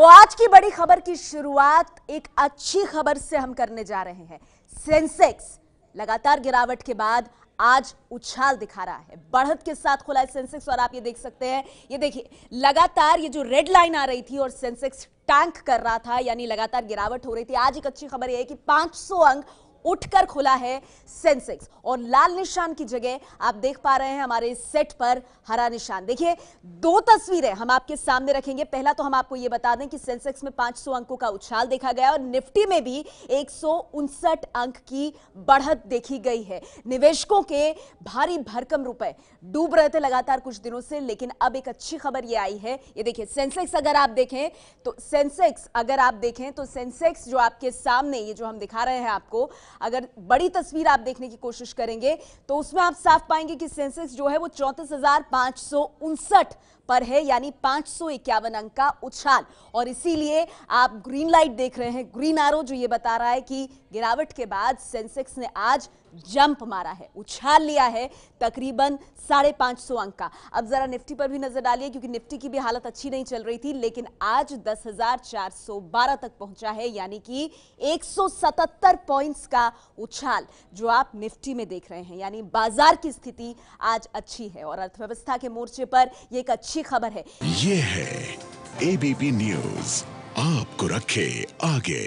तो आज की बड़ी खबर की शुरुआत एक अच्छी खबर से हम करने जा रहे हैं सेंसेक्स लगातार गिरावट के बाद आज उछाल दिखा रहा है बढ़त के साथ खुला है सेंसेक्स और आप ये देख सकते हैं ये देखिए लगातार ये जो रेड लाइन आ रही थी और सेंसेक्स टैंक कर रहा था यानी लगातार गिरावट हो रही थी आज एक अच्छी खबर यह है कि 500 अंक उठकर खुला है सेंसेक्स और लाल निशान की जगह आप देख पा रहे हैं हमारे सेट पर हरा निशान देखिए दो तस्वीरें हम आपके सामने रखेंगे पहला तो हम आपको यह बता दें कि सेंसेक्स में 500 अंकों का उछाल देखा गया और निफ्टी में भी एक अंक की बढ़त देखी गई है निवेशकों के भारी भरकम रुपए डूब रहे थे लगातार कुछ दिनों से लेकिन अब एक अच्छी खबर यह आई है ये देखिए सेंसेक्स अगर आप देखें तो सेंसेक्स अगर आप देखें तो सेंसेक्स जो आपके सामने ये जो हम दिखा रहे हैं आपको अगर बड़ी तस्वीर आप देखने की कोशिश करेंगे तो उसमें आप साफ पाएंगे कि सेंसेक्स जो है वो चौंतीस पर है यानी पांच अंक का उछाल और इसीलिए आप ग्रीन लाइट देख रहे हैं ग्रीन आरो जो ये बता रहा है कि गिरावट के बाद सेंसेक्स ने आज जंप मारा है उछाल लिया है तकरीबन साढ़े पांच सौ अंक का अब जरा निफ्टी पर भी नजर डालिए क्योंकि निफ्टी की भी हालत अच्छी नहीं चल रही थी लेकिन आज दस हजार चार सौ बारह तक पहुंचा है यानी कि एक सौ सतहत्तर पॉइंट्स का का उछाल जो आप निफ्टी में देख रहे हैं यानी बाजार की स्थिति आज अच्छी है और अर्थव्यवस्था के मोर्चे पर यह एक अच्छी खबर है ये है एबीपी न्यूज आपको रखे आगे